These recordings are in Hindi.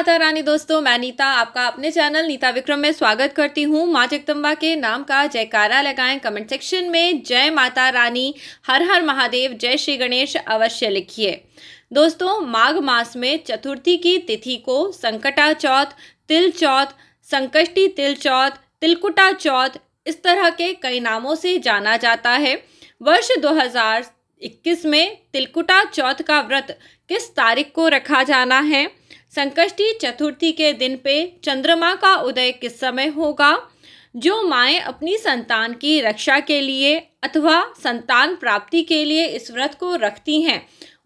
माता रानी दोस्तों मैं नीता आपका अपने चैनल नीता विक्रम में स्वागत करती हूँ माँ जगदम्बा के नाम का जयकारा लगाएं कमेंट सेक्शन में जय माता रानी हर हर महादेव जय श्री गणेश अवश्य लिखिए दोस्तों माघ मास में चतुर्थी की तिथि को संकटा चौथ तिल चौथ संकष्टी तिल चौथ तिलकुटा चौथ इस तरह के कई नामों से जाना जाता है वर्ष 2021 में तिलकुटा चौथ का व्रत किस तारीख को रखा जाना है संकष्टी चतुर्थी के दिन पे चंद्रमा का उदय किस समय होगा जो माएँ अपनी संतान की रक्षा के लिए अथवा संतान प्राप्ति के लिए इस व्रत को रखती हैं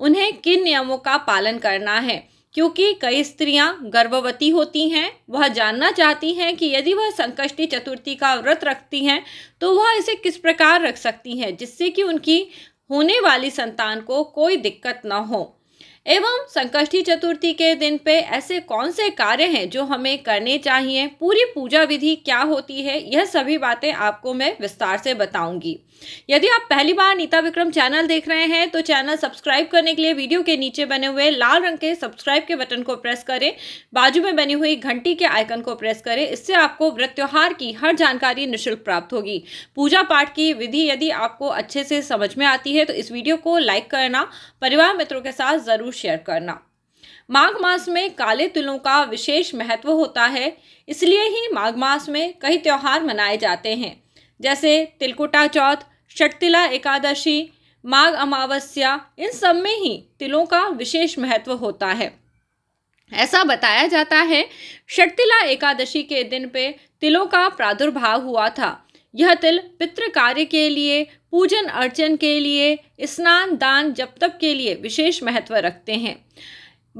उन्हें किन नियमों का पालन करना है क्योंकि कई स्त्रियां गर्भवती होती हैं वह जानना चाहती हैं कि यदि वह संकष्टी चतुर्थी का व्रत रखती हैं तो वह इसे किस प्रकार रख सकती हैं जिससे कि उनकी होने वाली संतान को कोई दिक्कत न हो एवं संकष्टी चतुर्थी के दिन पे ऐसे कौन से कार्य हैं जो हमें करने चाहिए पूरी पूजा विधि क्या होती है यह सभी बातें आपको मैं विस्तार से बताऊंगी यदि आप पहली बार नीता विक्रम चैनल देख रहे हैं तो चैनल सब्सक्राइब करने के लिए वीडियो के नीचे बने हुए लाल रंग के सब्सक्राइब के बटन को प्रेस करें बाजू में बनी हुई घंटी के आइकन को प्रेस करें इससे आपको व्रत त्योहार की हर जानकारी निःशुल्क प्राप्त होगी पूजा पाठ की विधि यदि आपको अच्छे से समझ में आती है तो इस वीडियो को लाइक करना परिवार मित्रों के साथ जरूर शेयर करना माघ मास में काले तिलों का विशेष महत्व होता है इसलिए ही माघ मास में कई त्यौहार मनाए जाते हैं जैसे तिलकुटा चौथ षटतिला एकादशी माघ अमावस्या इन सब में ही तिलों का विशेष महत्व होता है ऐसा बताया जाता है षटतिला एकादशी के दिन पे तिलों का प्रादुर्भाव हुआ था यह तिल पितृ कार्य के लिए पूजन अर्चन के लिए स्नान दान जप तप के लिए विशेष महत्व रखते हैं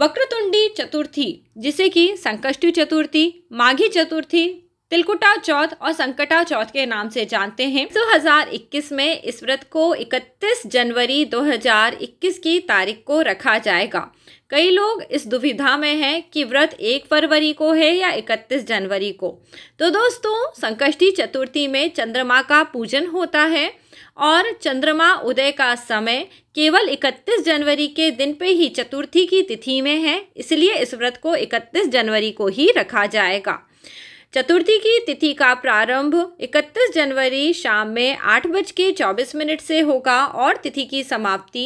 वक्रतुंडी चतुर्थी जिसे कि संकष्टी चतुर्थी माघी चतुर्थी तिलकुटा चौथ और संकटा चौथ के नाम से जानते हैं 2021 में इस व्रत को 31 जनवरी 2021 की तारीख को रखा जाएगा कई लोग इस दुविधा में हैं कि व्रत एक फरवरी को है या इकतीस जनवरी को तो दोस्तों संकष्टी चतुर्थी में चंद्रमा का पूजन होता है और चंद्रमा उदय का समय केवल 31 जनवरी के दिन पे ही चतुर्थी की तिथि में है इसलिए इस व्रत को 31 जनवरी को ही रखा जाएगा चतुर्थी की तिथि का प्रारंभ 31 जनवरी शाम में आठ बज के चौबीस मिनट से होगा और तिथि की समाप्ति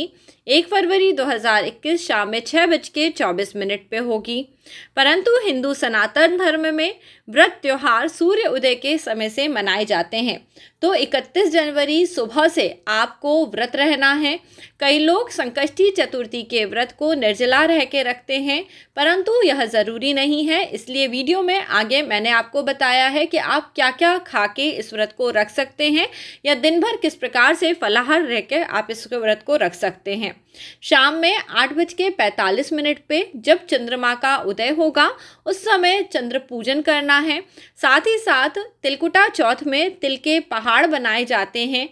1 फरवरी 2021 शाम में छः बज के चौबीस मिनट पर होगी परंतु हिंदू सनातन धर्म में व्रत त्यौहार सूर्य उदय के समय से मनाए जाते हैं तो 31 जनवरी सुबह से आपको व्रत रहना है कई लोग संकष्टी चतुर्थी के व्रत को निर्जला रह के रखते हैं परंतु यह ज़रूरी नहीं है इसलिए वीडियो में आगे मैंने आपको बताया है कि आप क्या क्या खा के इस व्रत को रख सकते हैं या दिन भर किस प्रकार से फलाहार रह के आप इस व्रत को रख सकते हैं शाम में आठ बज के पैंतालीस मिनट पे जब चंद्रमा का उदय होगा उस समय चंद्र पूजन करना है साथ ही साथ तिलकुटा चौथ में तिल के पहाड़ बनाए जाते हैं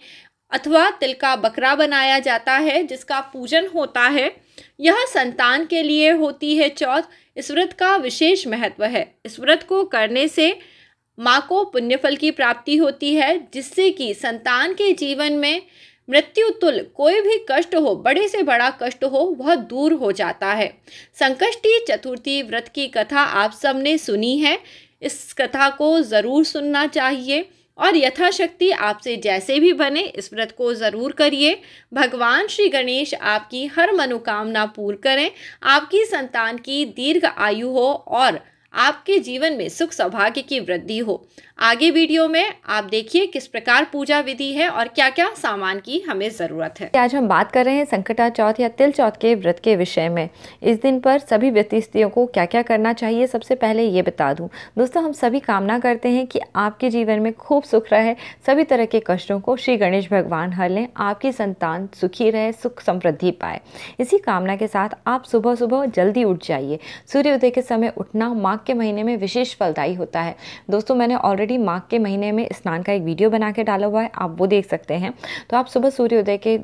अथवा तिल का बकरा बनाया जाता है जिसका पूजन होता है यह संतान के लिए होती है चौथ इस व्रत का विशेष महत्व है इस व्रत को करने से माँ को पुण्यफल की प्राप्ति होती है जिससे कि संतान के जीवन में मृत्यु तुल कोई भी कष्ट हो बड़े से बड़ा कष्ट हो वह दूर हो जाता है संकष्टी चतुर्थी व्रत की कथा आप सबने सुनी है इस कथा को ज़रूर सुनना चाहिए और यथाशक्ति आपसे जैसे भी बने इस व्रत को ज़रूर करिए भगवान श्री गणेश आपकी हर मनोकामना पूर्ण करें आपकी संतान की दीर्घ आयु हो और आपके जीवन में सुख सौभाग्य की वृद्धि हो आगे वीडियो में आप देखिए किस प्रकार पूजा विधि है और क्या क्या सामान की हमें ज़रूरत है आज हम बात कर रहे हैं संकटा चौथ या तिल चौथ के व्रत के विषय में इस दिन पर सभी व्यक्ति स्त्रियों को क्या क्या करना चाहिए सबसे पहले ये बता दूं। दोस्तों हम सभी कामना करते हैं कि आपके जीवन में खूब सुख रहे सभी तरह के कष्टों को श्री गणेश भगवान हर लें आपकी संतान सुखी रहे सुख समृद्धि पाए इसी कामना के साथ आप सुबह सुबह जल्दी उठ जाइए सूर्योदय के समय उठना माँ माघ के महीने में विशेष फलदायी होता है दोस्तों मैंने ऑलरेडी माघ के महीने में स्नान का एक वीडियो बना के डाला हुआ है आप वो देख सकते हैं तो आप सुबह सूर्योदय के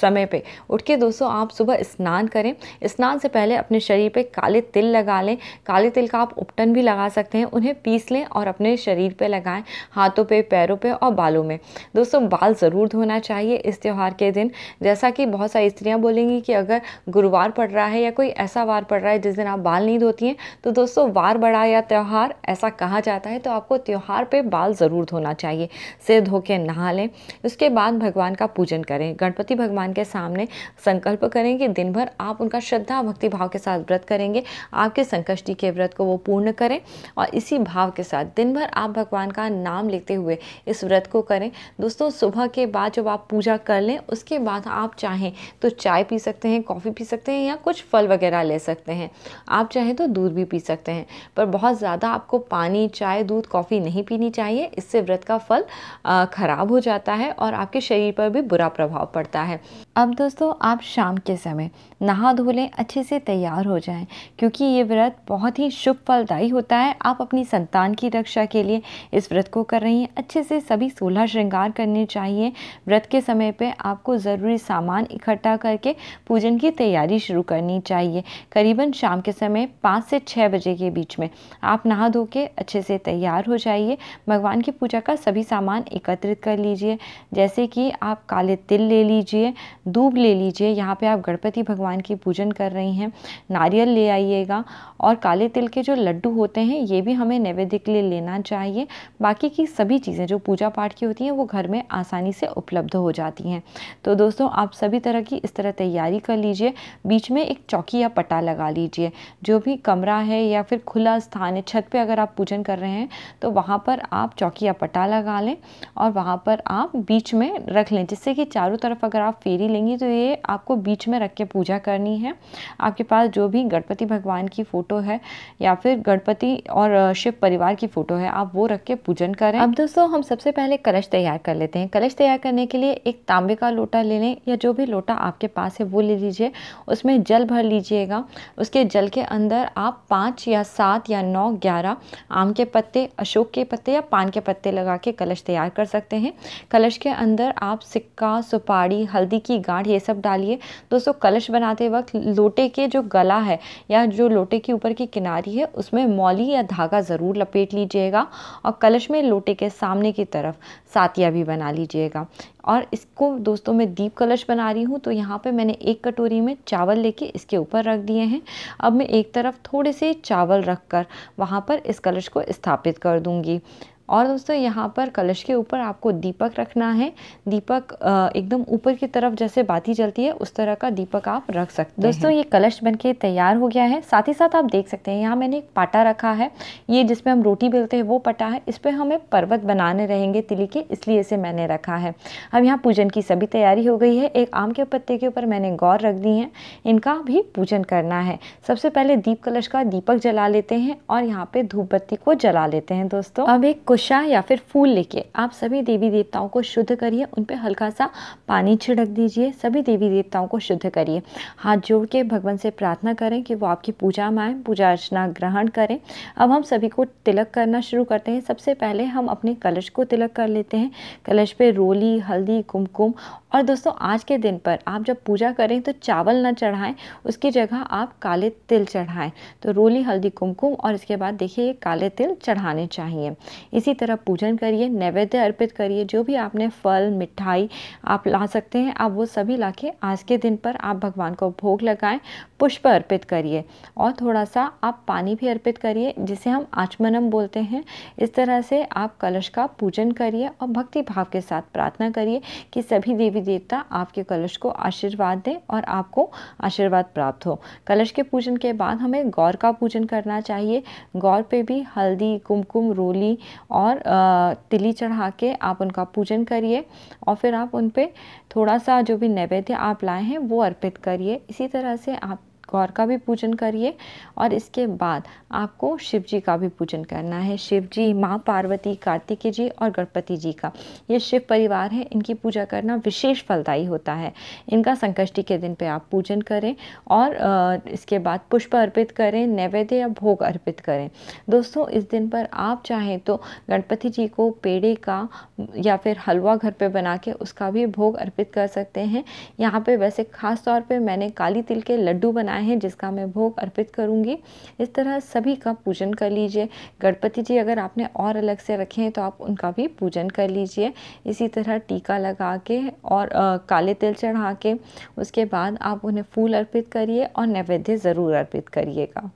समय पे उठ के दोस्तों आप सुबह स्नान करें स्नान से पहले अपने शरीर पे काले तिल लगा लें काले तिल का आप उपटन भी लगा सकते हैं उन्हें पीस लें और अपने शरीर पे लगाएं हाथों पे पैरों पे और बालों में दोस्तों बाल ज़रूर धोना चाहिए इस त्यौहार के दिन जैसा कि बहुत सारी स्त्रियाँ बोलेंगी कि अगर गुरुवार पड़ रहा है या कोई ऐसा वार पड़ रहा है जिस दिन आप बाल नहीं धोती हैं तो दोस्तों वार बड़ा या त्यौहार ऐसा कहा जाता है तो आपको त्यौहार पर बाल ज़रूर धोना चाहिए सिर धो के नहा लें उसके बाद भगवान का पूजन करें गणपति भगवान भगवान के सामने संकल्प करें कि दिन भर आप उनका श्रद्धा भक्ति भाव के साथ व्रत करेंगे आपके संकष्टि के व्रत को वो पूर्ण करें और इसी भाव के साथ दिन भर आप भगवान का नाम लेते हुए इस व्रत को करें दोस्तों सुबह के बाद जब आप पूजा कर लें उसके बाद आप चाहें तो चाय पी सकते हैं कॉफ़ी पी सकते हैं या कुछ फल वगैरह ले सकते हैं आप चाहें तो दूध भी पी सकते हैं पर बहुत ज़्यादा आपको पानी चाय दूध कॉफ़ी नहीं पीनी चाहिए इससे व्रत का फल ख़राब हो जाता है और आपके शरीर पर भी बुरा प्रभाव पड़ता है अब दोस्तों आप शाम के समय नहा धो लें अच्छे से तैयार हो जाएं क्योंकि ये व्रत बहुत ही शुभ फलदायी होता है आप अपनी संतान की रक्षा के लिए इस व्रत को कर रही हैं अच्छे से सभी सोलह श्रृंगार करने चाहिए व्रत के समय पे आपको ज़रूरी सामान इकट्ठा करके पूजन की तैयारी शुरू करनी चाहिए करीबन शाम के समय पाँच से छः बजे के बीच में आप नहा धो के अच्छे से तैयार हो जाइए भगवान की पूजा का सभी सामान एकत्रित कर लीजिए जैसे कि आप काले तिल ले लीजिए दूब ले लीजिए यहाँ पे आप गणपति भगवान की पूजन कर रही हैं नारियल ले आइएगा और काले तिल के जो लड्डू होते हैं ये भी हमें नैवेद्य के लिए लेना चाहिए बाकी की सभी चीज़ें जो पूजा पाठ की होती हैं वो घर में आसानी से उपलब्ध हो जाती हैं तो दोस्तों आप सभी तरह की इस तरह तैयारी कर लीजिए बीच में एक चौकी या पट्टा लगा लीजिए जो भी कमरा है या फिर खुला स्थान है छत पर अगर आप पूजन कर रहे हैं तो वहाँ पर आप चौकी या पटा लगा लें और वहाँ पर आप बीच में रख लें जिससे कि चारों तरफ अगर आप फेस बेरी लेंगी तो ये आपको बीच में रख के पूजा करनी है आपके पास जो भी गणपति भगवान की फ़ोटो है या फिर गणपति और शिव परिवार की फ़ोटो है आप वो रख के पूजन करें अब दोस्तों हम सबसे पहले कलश तैयार कर लेते हैं कलश तैयार करने के लिए एक तांबे का लोटा ले लें या जो भी लोटा आपके पास है वो ले लीजिए उसमें जल भर लीजिएगा उसके जल के अंदर आप पाँच या सात या नौ ग्यारह आम के पत्ते अशोक के पत्ते या पान के पत्ते लगा के कलश तैयार कर सकते हैं कलश के अंदर आप सिक्का सुपारी हल्दी की गांठ ये सब डालिए दोस्तों कलश बनाते वक्त लोटे के जो गला है या जो लोटे के ऊपर की किनारी है उसमें मौली या धागा ज़रूर लपेट लीजिएगा और कलश में लोटे के सामने की तरफ सातिया भी बना लीजिएगा और इसको दोस्तों मैं दीप कलश बना रही हूँ तो यहाँ पे मैंने एक कटोरी में चावल लेके इसके ऊपर रख दिए हैं अब मैं एक तरफ थोड़े से चावल रख कर वहाँ पर इस कलश को स्थापित कर दूँगी और दोस्तों यहाँ पर कलश के ऊपर आपको दीपक रखना है दीपक एकदम ऊपर की तरफ जैसे बाती जलती है उस तरह का दीपक आप रख सकते हैं दोस्तों ये कलश बनके तैयार हो गया है साथ ही साथ आप देख सकते हैं यहाँ मैंने एक पाटा रखा है ये जिसमें हम रोटी बेलते हैं वो पटा है इस पर हमें पर्वत बनाने रहेंगे तिली के इसलिए इसे मैंने रखा है अब यहाँ पूजन की सभी तैयारी हो गई है एक आम के पत्ते के ऊपर मैंने गौर रख दी है इनका भी पूजन करना है सबसे पहले दीप कलश का दीपक जला लेते हैं और यहाँ पर धूप बत्ती को जला लेते हैं दोस्तों अब एक खुशा या फिर फूल लेके आप सभी देवी देवताओं को शुद्ध करिए उन पर हल्का सा पानी छिड़क दीजिए सभी देवी देवताओं को शुद्ध करिए हाथ जोड़ के भगवान से प्रार्थना करें कि वो आपकी पूजा में आए पूजा अर्चना ग्रहण करें अब हम सभी को तिलक करना शुरू करते हैं सबसे पहले हम अपने कलश को तिलक कर लेते हैं कलश पे रोली हल्दी कुमकुम और दोस्तों आज के दिन पर आप जब पूजा करें तो चावल ना चढ़ाएं उसकी जगह आप काले तिल चढ़ाएं तो रोली हल्दी कुमकुम और इसके बाद देखिए ये काले तिल चढ़ाने चाहिए इसी तरह पूजन करिए नैवेद्य अर्पित करिए जो भी आपने फल मिठाई आप ला सकते हैं आप वो सभी ला के आज के दिन पर आप भगवान को भोग लगाएं पुष्प अर्पित करिए और थोड़ा सा आप पानी भी अर्पित करिए जिसे हम आचमनम बोलते हैं इस तरह से आप कलश का पूजन करिए और भक्ति भाव के साथ प्रार्थना करिए कि सभी देवी देवता आपके कलश को आशीर्वाद दें और आपको आशीर्वाद प्राप्त हो कलश के पूजन के बाद हमें गौर का पूजन करना चाहिए गौर पे भी हल्दी कुमकुम रोली और तिली चढ़ा के आप उनका पूजन करिए और फिर आप उन पर थोड़ा सा जो भी नैवेद्य आप लाए हैं वो अर्पित करिए इसी तरह से आप गौर का भी पूजन करिए और इसके बाद आपको शिव जी का भी पूजन करना है शिव जी माँ पार्वती कार्तिकी जी और गणपति जी का ये शिव परिवार है इनकी पूजा करना विशेष फलदायी होता है इनका संकष्टि के दिन पे आप पूजन करें और इसके बाद पुष्प अर्पित करें नैवेद्य या भोग अर्पित करें दोस्तों इस दिन पर आप चाहें तो गणपति जी को पेड़े का या फिर हलवा घर पर बना के उसका भी भोग अर्पित कर सकते हैं यहाँ पर वैसे ख़ास तौर पर मैंने काली तिल के लड्डू बनाए आए हैं जिसका मैं भोग अर्पित करूंगी इस तरह सभी का पूजन कर लीजिए गणपति जी अगर आपने और अलग से रखे हैं तो आप उनका भी पूजन कर लीजिए इसी तरह टीका लगा के और आ, काले तिल चढ़ा के उसके बाद आप उन्हें फूल अर्पित करिए और नैवेद्य ज़रूर अर्पित करिएगा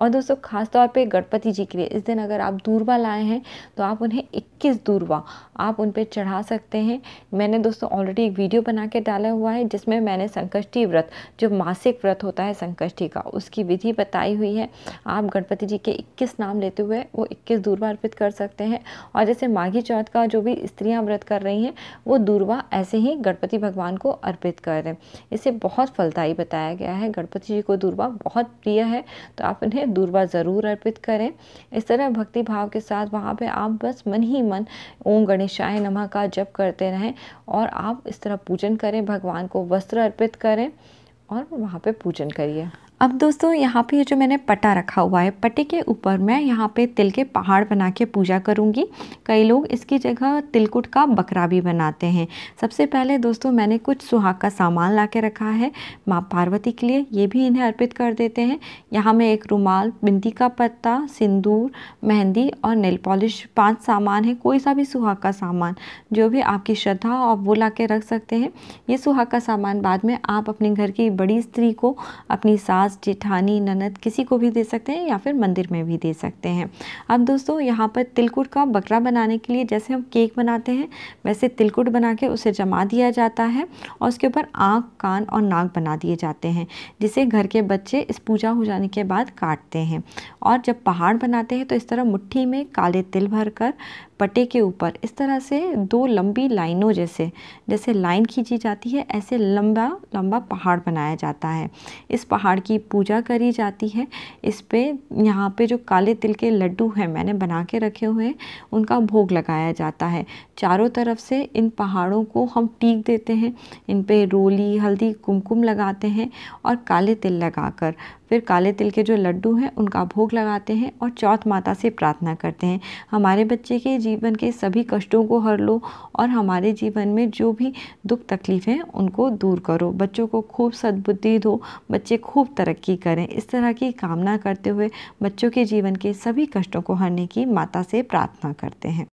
और दोस्तों खास तौर पे गणपति जी के लिए इस दिन अगर आप दूरवा लाए हैं तो आप उन्हें 21 दूरवा आप उन पर चढ़ा सकते हैं मैंने दोस्तों ऑलरेडी एक वीडियो बना के डाला हुआ है जिसमें मैंने संकष्टी व्रत जो मासिक व्रत होता है संकष्टी का उसकी विधि बताई हुई है आप गणपति जी के इक्कीस नाम लेते हुए वो इक्कीस दूरवा अर्पित कर सकते हैं और जैसे माघी चौथ का जो भी स्त्रियाँ व्रत कर रही हैं वो दूरवा ऐसे ही गणपति भगवान को अर्पित कर दें इसे बहुत फलदायी बताया गया है गणपति जी को दूरवा बहुत प्रिय है तो आप उन्हें है दूरबा ज़रूर अर्पित करें इस तरह भक्ति भाव के साथ वहाँ पे आप बस मन ही मन ओम गणेशाय नमः का जप करते रहें और आप इस तरह पूजन करें भगवान को वस्त्र अर्पित करें और वहाँ पे पूजन करिए अब दोस्तों यहाँ पे जो मैंने पट्टा रखा हुआ है पट्टे के ऊपर मैं यहाँ पे तिल के पहाड़ बना के पूजा करूँगी कई लोग इसकी जगह तिलकुट का बकरा भी बनाते हैं सबसे पहले दोस्तों मैंने कुछ सुहाग का सामान ला के रखा है माँ पार्वती के लिए ये भी इन्हें अर्पित कर देते हैं यहाँ मैं एक रुमाल बिंदी का पत्ता सिंदूर मेहंदी और नेल पॉलिश पाँच सामान है कोई सा भी सुहाग का सामान जो भी आपकी श्रद्धा आप वो ला के रख सकते हैं ये सुहाग का सामान बाद में आप अपने घर की बड़ी स्त्री को अपनी सास सास जेठानी ननद किसी को भी दे सकते हैं या फिर मंदिर में भी दे सकते हैं अब दोस्तों यहाँ पर तिलकुट का बकरा बनाने के लिए जैसे हम केक बनाते हैं वैसे तिलकुट बना के उसे जमा दिया जाता है और उसके ऊपर आँख कान और नाक बना दिए जाते हैं जिसे घर के बच्चे इस पूजा हो जाने के बाद काटते हैं और जब पहाड़ बनाते हैं तो इस तरह मुट्ठी में काले तिल भर कर पट्टे के ऊपर इस तरह से दो लंबी लाइनों जैसे जैसे लाइन खींची जाती है ऐसे लंबा लंबा पहाड़ बनाया जाता है इस पहाड़ की पूजा करी जाती है इस पर यहाँ पे जो काले तिल के लड्डू हैं मैंने बना के रखे हुए हैं उनका भोग लगाया जाता है चारों तरफ से इन पहाड़ों को हम टीक देते हैं इन पर रोली हल्दी कुमकुम लगाते हैं और काले तिल लगाकर फिर काले तिल के जो लड्डू हैं उनका भोग लगाते हैं और चौथ माता से प्रार्थना करते हैं हमारे बच्चे के जीवन के सभी कष्टों को हर लो और हमारे जीवन में जो भी दुख तकलीफ हैं उनको दूर करो बच्चों को खूब सद्बुद्धि दो बच्चे खूब तरक्की करें इस तरह की कामना करते हुए बच्चों के जीवन के सभी कष्टों को हरने की माता से प्रार्थना करते हैं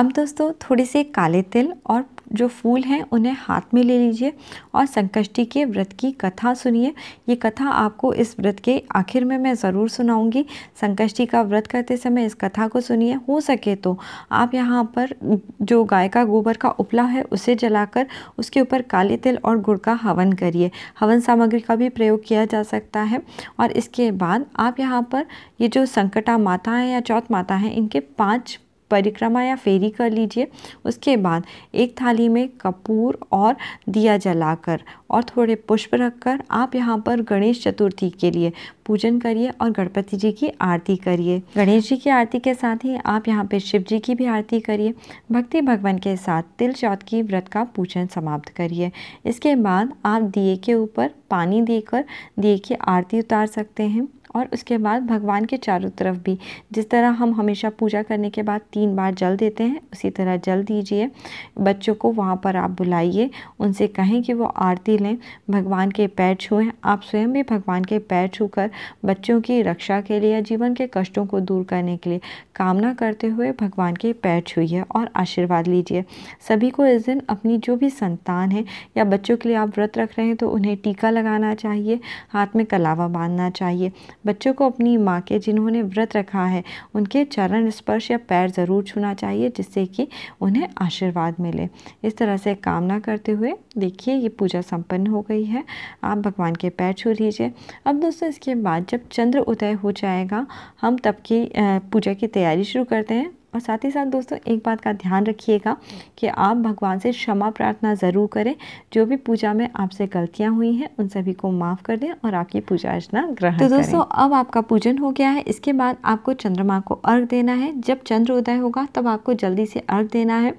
अब दोस्तों थोड़ी सी काले तिल और जो फूल हैं उन्हें हाथ में ले लीजिए और संकष्टी के व्रत की कथा सुनिए ये कथा आपको इस व्रत के आखिर में मैं ज़रूर सुनाऊंगी संकष्टी का व्रत करते समय इस कथा को सुनिए हो सके तो आप यहाँ पर जो गाय का गोबर का उपला है उसे जलाकर उसके ऊपर काले तिल और गुड़ का हवन करिए हवन सामग्री का भी प्रयोग किया जा सकता है और इसके बाद आप यहाँ पर ये जो संकटा माता हैं या चौथ माता हैं इनके पाँच परिक्रमा या फेरी कर लीजिए उसके बाद एक थाली में कपूर और दिया जलाकर और थोड़े पुष्प रखकर आप यहाँ पर गणेश चतुर्थी के लिए पूजन करिए और गणपति जी की आरती करिए गणेश जी की आरती के साथ ही आप यहाँ पे शिव जी की भी आरती करिए भक्ति भगवान के साथ तिल की व्रत का पूजन समाप्त करिए इसके बाद आप दिए के ऊपर पानी देकर दिए की आरती उतार सकते हैं और उसके बाद भगवान के चारों तरफ भी जिस तरह हम हमेशा पूजा करने के बाद तीन बार जल देते हैं उसी तरह जल दीजिए बच्चों को वहाँ पर आप बुलाइए उनसे कहें कि वो आरती लें भगवान के पैर छुएं आप स्वयं भी भगवान के पैर छूकर बच्चों की रक्षा के लिए जीवन के कष्टों को दूर करने के लिए कामना करते हुए भगवान के पैर छूए और आशीर्वाद लीजिए सभी को इस दिन अपनी जो भी संतान है या बच्चों के लिए आप व्रत रख रहे हैं तो उन्हें टीका लगाना चाहिए हाथ में कलावा बांधना चाहिए बच्चों को अपनी माँ के जिन्होंने व्रत रखा है उनके चरण स्पर्श या पैर ज़रूर छूना चाहिए जिससे कि उन्हें आशीर्वाद मिले इस तरह से कामना करते हुए देखिए ये पूजा संपन्न हो गई है आप भगवान के पैर छू लीजिए अब दोस्तों इसके बाद जब चंद्र उदय हो जाएगा हम तब की पूजा की तैयारी शुरू करते हैं और साथ ही साथ दोस्तों एक बात का ध्यान रखिएगा कि आप भगवान से क्षमा प्रार्थना ज़रूर करें जो भी पूजा में आपसे गलतियाँ हुई हैं उन सभी को माफ़ कर दें और आपकी पूजा अर्चना ग्रहण तो दोस्तों अब आपका पूजन हो गया है इसके बाद आपको चंद्रमा को अर्घ देना है जब चंद्र उदय होगा तब आपको जल्दी से अर्घ देना है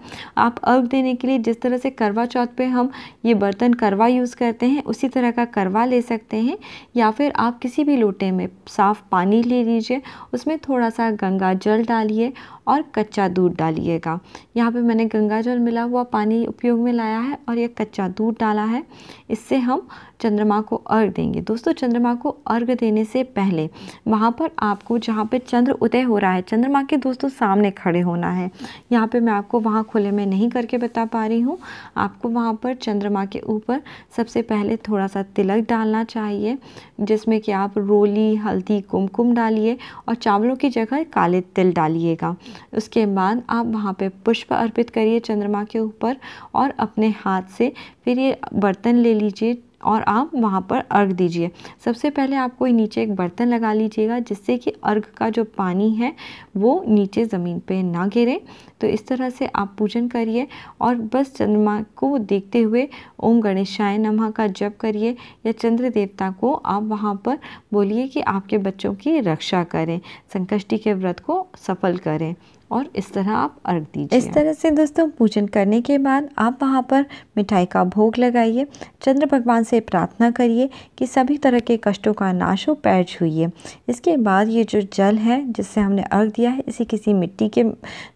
आप अर्घ देने के लिए जिस तरह से करवा चौथ पर हम ये बर्तन करवा यूज़ करते हैं उसी तरह का करवा ले सकते हैं या फिर आप किसी भी लोटे में साफ़ पानी ले लीजिए उसमें थोड़ा सा गंगा जल डालिए और कच्चा दूध डालिएगा यहाँ पे मैंने गंगा जल मिला हुआ पानी उपयोग में लाया है और ये कच्चा दूध डाला है इससे हम चंद्रमा को अर्घ देंगे दोस्तों चंद्रमा को अर्घ देने से पहले वहाँ पर आपको जहाँ पे चंद्र उदय हो रहा है चंद्रमा के दोस्तों सामने खड़े होना है यहाँ पे मैं आपको वहाँ खुले में नहीं करके बता पा रही हूँ आपको वहाँ पर चंद्रमा के ऊपर सबसे पहले थोड़ा सा तिलक डालना चाहिए जिसमें कि आप रोली हल्दी कुमकुम डालिए और चावलों की जगह काले तिल डालिएगा उसके बाद आप वहाँ पे पुष्प अर्पित करिए चंद्रमा के ऊपर और अपने हाथ से फिर ये बर्तन ले लीजिए और आप वहाँ पर अर्घ दीजिए सबसे पहले आप कोई नीचे एक बर्तन लगा लीजिएगा जिससे कि अर्घ का जो पानी है वो नीचे ज़मीन पे ना गिरे तो इस तरह से आप पूजन करिए और बस चंद्रमा को देखते हुए ओम गणेशाय नमः का जप करिए या चंद्र देवता को आप वहाँ पर बोलिए कि आपके बच्चों की रक्षा करें संकष्टी के व्रत को सफल करें और इस तरह आप अर्घ दीजिए इस तरह से दोस्तों पूजन करने के बाद आप वहाँ पर मिठाई का भोग लगाइए चंद्र भगवान से प्रार्थना करिए कि सभी तरह के कष्टों का नाश हो पैर छूए इसके बाद ये जो जल है जिससे हमने अर्घ दिया है इसे किसी मिट्टी के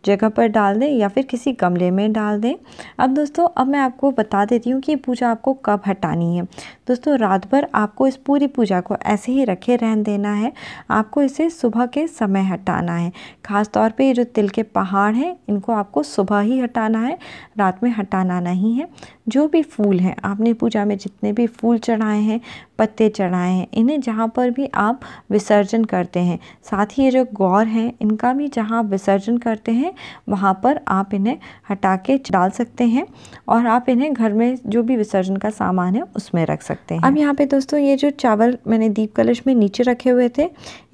जगह पर डाल दें या फिर किसी गमले में डाल दें अब दोस्तों अब मैं आपको बता देती हूँ कि ये पूजा आपको कब हटानी है दोस्तों रात भर आपको इस पूरी पूजा को ऐसे ही रखे रहन देना है आपको इसे सुबह के समय हटाना है खासतौर पर ये जो तिल हिल के पहाड़ हैं इनको आपको सुबह ही हटाना है रात में हटाना नहीं है जो भी फूल हैं आपने पूजा में जितने भी फूल चढ़ाए हैं पत्ते चढ़ाए हैं इन्हें जहाँ पर भी आप विसर्जन करते हैं साथ ही ये जो गौर हैं इनका भी जहाँ आप विसर्जन करते हैं वहाँ पर आप इन्हें हटा के डाल सकते हैं और आप इन्हें घर में जो भी विसर्जन का सामान है उसमें रख सकते हैं अब यहाँ पे दोस्तों ये जो चावल मैंने दीप कलश में नीचे रखे हुए थे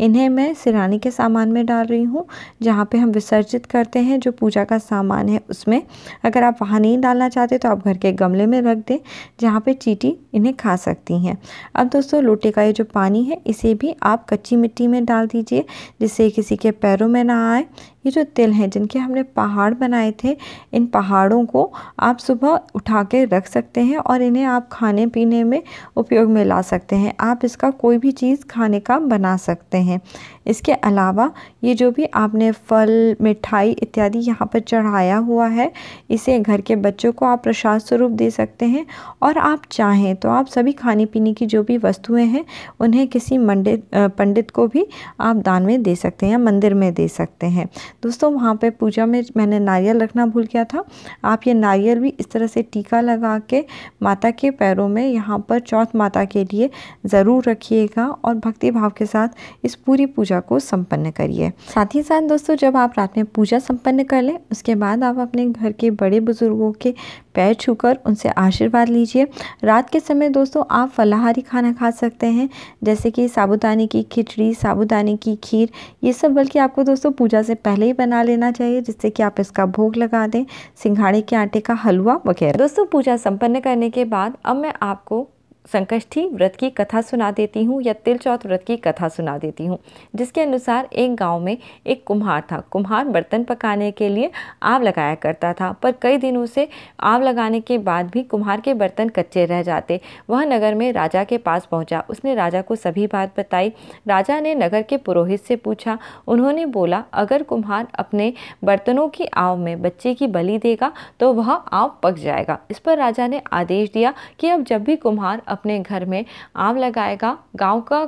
इन्हें मैं सिरानी के सामान में डाल रही हूँ जहाँ पे हम विसर्जन विसर्जित करते हैं जो पूजा का सामान है उसमें अगर आप वहाँ नहीं डालना चाहते तो आप घर के गमले में रख दें जहाँ पे चीटी इन्हें खा सकती हैं अब दोस्तों लोटे का ये जो पानी है इसे भी आप कच्ची मिट्टी में डाल दीजिए जिससे किसी के पैरों में ना आए ये जो तिल हैं जिनके हमने पहाड़ बनाए थे इन पहाड़ों को आप सुबह उठा के रख सकते हैं और इन्हें आप खाने पीने में उपयोग में ला सकते हैं आप इसका कोई भी चीज़ खाने का बना सकते हैं इसके अलावा ये जो भी आपने फल मिठाई इत्यादि यहाँ पर चढ़ाया हुआ है इसे घर के बच्चों को आप प्रसाद स्वरूप दे सकते हैं और आप चाहें तो आप सभी खाने पीने की जो भी वस्तुएं हैं उन्हें किसी मंडित पंडित को भी आप दान में दे सकते हैं या मंदिर में दे सकते हैं दोस्तों वहाँ पर पूजा में मैंने नारियल रखना भूल गया था आप ये नारियल भी इस तरह से टीका लगा के माता के पैरों में यहाँ पर चौथ माता के लिए ज़रूर रखिएगा और भक्ति भाव के साथ इस पूरी पूजा पूजा को संपन्न करिए साथ ही साथ दोस्तों जब आप रात में पूजा संपन्न कर लें उसके बाद आप अपने घर के बड़े बुज़ुर्गों के पैर छूकर उनसे आशीर्वाद लीजिए रात के समय दोस्तों आप फलाहारी खाना खा सकते हैं जैसे कि साबुदाने की खिचड़ी साबुदाने की खीर ये सब बल्कि आपको दोस्तों पूजा से पहले ही बना लेना चाहिए जिससे कि आप इसका भोग लगा दें सिंघाड़े के आटे का हलवा वगैरह दोस्तों पूजा संपन्न करने के बाद अब मैं आपको संकष्ठी व्रत की कथा सुना देती हूँ या तिल चौथ व्रत की कथा सुना देती हूँ जिसके अनुसार एक गांव में एक कुम्हार था कुम्हार बर्तन पकाने के लिए आव लगाया करता था पर कई दिनों से आव लगाने के बाद भी कुम्हार के बर्तन कच्चे रह जाते वह नगर में राजा के पास पहुँचा उसने राजा को सभी बात बताई राजा ने नगर के पुरोहित से पूछा उन्होंने बोला अगर कुम्हार अपने बर्तनों की आव में बच्चे की बलि देगा तो वह आव पक जाएगा इस पर राजा ने आदेश दिया कि अब जब भी कुम्हार अपने घर में आम लगाएगा गांव का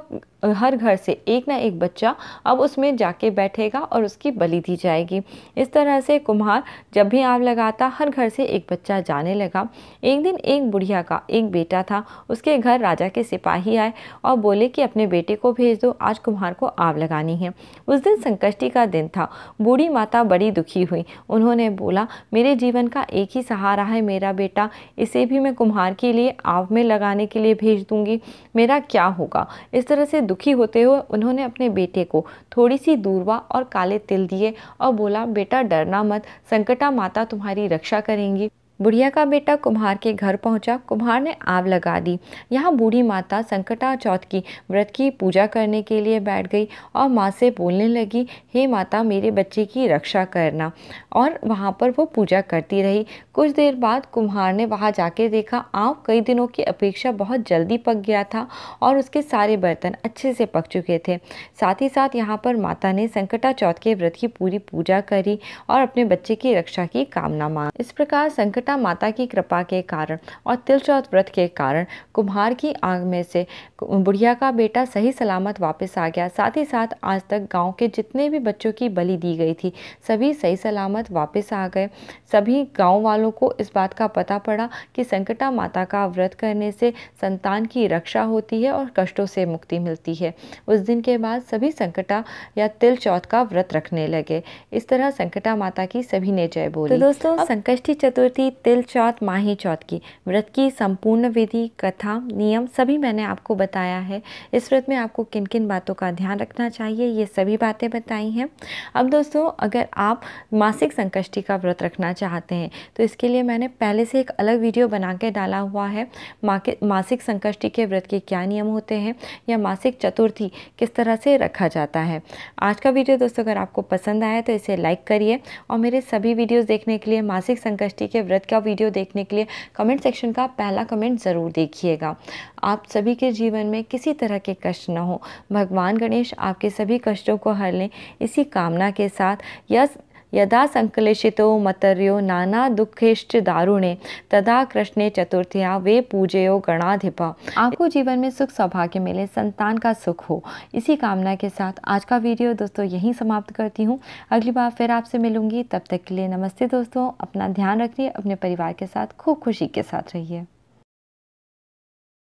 हर घर से एक ना एक बच्चा अब उसमें जाके बैठेगा और उसकी बलि दी जाएगी इस तरह से कुम्हार जब भी आग लगाता हर घर से एक बच्चा जाने लगा एक दिन एक बुढ़िया का एक बेटा था उसके घर राजा के सिपाही आए और बोले कि अपने बेटे को भेज दो आज कुम्हार को आग लगानी है उस दिन संकष्टी का दिन था बूढ़ी माता बड़ी दुखी हुई उन्होंने बोला मेरे जीवन का एक ही सहारा है मेरा बेटा इसे भी मैं कुम्हार के लिए आग में लगाने के लिए भेज दूंगी मेरा क्या होगा इस तरह से दुखी होते हुए उन्होंने अपने बेटे को थोड़ी सी दूरवा और काले तिल दिए और बोला बेटा डरना मत संकटा माता तुम्हारी रक्षा करेंगी बुढ़िया का बेटा कुम्हार के घर पहुंचा कुम्हार ने आग लगा दी यहाँ बूढ़ी माता संकटा चौथ की व्रत की पूजा करने के लिए बैठ गई और माँ से बोलने लगी हे माता मेरे बच्चे की रक्षा करना और वहाँ पर वो पूजा करती रही कुछ देर बाद कुम्हार ने वहाँ जाके देखा आँव कई दिनों की अपेक्षा बहुत जल्दी पक गया था और उसके सारे बर्तन अच्छे से पक चुके थे साथ ही साथ यहाँ पर माता ने संकटा चौथ के व्रत की पूरी पूजा करी और अपने बच्चे की रक्षा की कामना मांग इस प्रकार संकट बेटा माता की कृपा के कारण और तिल चौथ व्रत के कारण कुम्हार की आग में से बुढ़िया का बेटा सही सलामत वापस आ गया साथ ही साथ आज तक गांव के जितने भी बच्चों की बलि दी गई थी सभी सही सलामत वापस आ गए सभी गांव वालों को इस बात का पता पड़ा कि संकटा माता का व्रत करने से संतान की रक्षा होती है और कष्टों से मुक्ति मिलती है उस दिन के बाद सभी संकटा या तिल चौथ का व्रत रखने लगे इस तरह संकटा माता की सभी ने जय बोली तो दोस्तों संकष्टी चतुर्थी तिल चौथ माही चौथ की व्रत की संपूर्ण विधि कथा नियम सभी मैंने आपको बताया है इस व्रत में आपको किन किन बातों का ध्यान रखना चाहिए ये सभी बातें बताई हैं अब दोस्तों अगर आप मासिक संकष्टि का व्रत रखना चाहते हैं तो इसके लिए मैंने पहले से एक अलग वीडियो बना के डाला हुआ है मासिक संकष्टि के व्रत के क्या नियम होते हैं या मासिक चतुर्थी किस तरह से रखा जाता है आज का वीडियो दोस्तों अगर आपको पसंद आया तो इसे लाइक करिए और मेरे सभी वीडियोज़ देखने के लिए मासिक संकष्टि के व्रत का वीडियो देखने के लिए कमेंट सेक्शन का पहला कमेंट ज़रूर देखिएगा आप सभी के जीवन में किसी तरह के कष्ट न हो भगवान गणेश आपके सभी कष्टों को हर लें इसी कामना के साथ यह यदा संकलेशितो मतर्यो नाना दुखेश्च दारुणे तदा कृष्णे चतुर्थ्या वे पूजयो गणाधिप आपको जीवन में सुख सौभाग्य मिले संतान का सुख हो इसी कामना के साथ आज का वीडियो दोस्तों यहीं समाप्त करती हूँ अगली बार फिर आपसे मिलूंगी तब तक के लिए नमस्ते दोस्तों अपना ध्यान रखिए अपने परिवार के साथ खूब खुशी के साथ रहिए